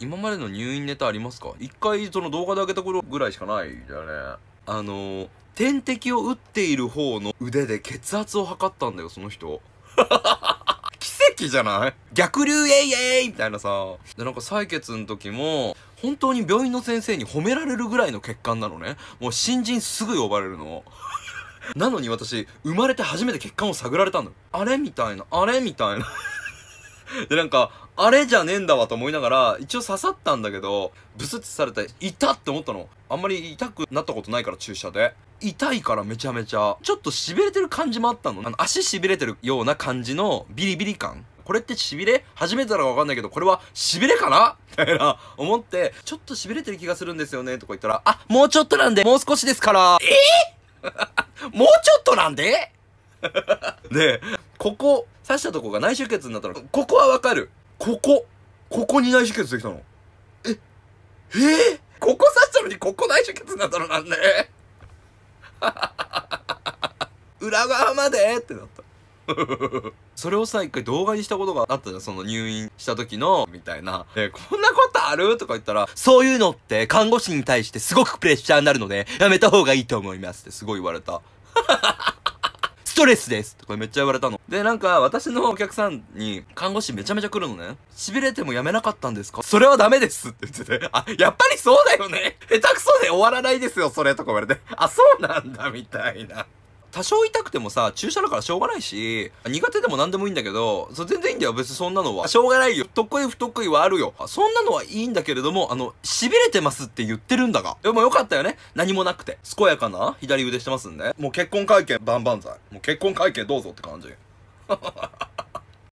今までの入院ネタありますか一回その動画で上げた頃ぐらいしかないんだよね。あの、点滴を打っている方の腕で血圧を測ったんだよ、その人。奇跡じゃない逆流イエイエイみたいなさ。で、なんか採血の時も、本当に病院の先生に褒められるぐらいの血管なのね。もう新人すぐ呼ばれるの。なのに私、生まれて初めて血管を探られたの。あれみたいな、あれみたいな。で、なんか、あれじゃねえんだわと思いながら、一応刺さったんだけど、ブスってされて、痛って思ったの。あんまり痛くなったことないから注射で。痛いからめちゃめちゃ。ちょっと痺れてる感じもあったの。あの、足痺れてるような感じのビリビリ感。これって痺れ初めてだからわかんないけど、これは痺れかなみたいな、思って、ちょっと痺れてる気がするんですよね、とか言ったら、あ、もうちょっとなんで、もう少しですから、えー、もうちょっとなんで で、ここ、刺したとこが内出血になったの。ここはわかる。ここ、ここに内出血できたの。え、えー、ここ刺したのにここ内出血になったのなんで 裏側までってなった。それをさ、一回動画にしたことがあったじゃん。その入院した時の、みたいな。え、こんなことあるとか言ったら、そういうのって看護師に対してすごくプレッシャーになるので、やめた方がいいと思いますってすごい言われた。トレスですとかめっちゃ言われたの。で、なんか、私のお客さんに、看護師めちゃめちゃ来るのね。痺れてもやめなかったんですかそれはダメですって言ってて、あ、やっぱりそうだよね下手くそで終わらないですよ、それとか言われて、あ、そうなんだ、みたいな。多少痛くてもさ、注射だからしょうがないし、苦手でも何でもいいんだけど、それ全然いいんだよ、別にそんなのは。しょうがないよ。得意不得意はあるよ。そんなのはいいんだけれども、あの、痺れてますって言ってるんだが。でもよかったよね。何もなくて。健やかな左腕してますんで。もう結婚会見、バンバン剤。もう結婚会見どうぞって感じ。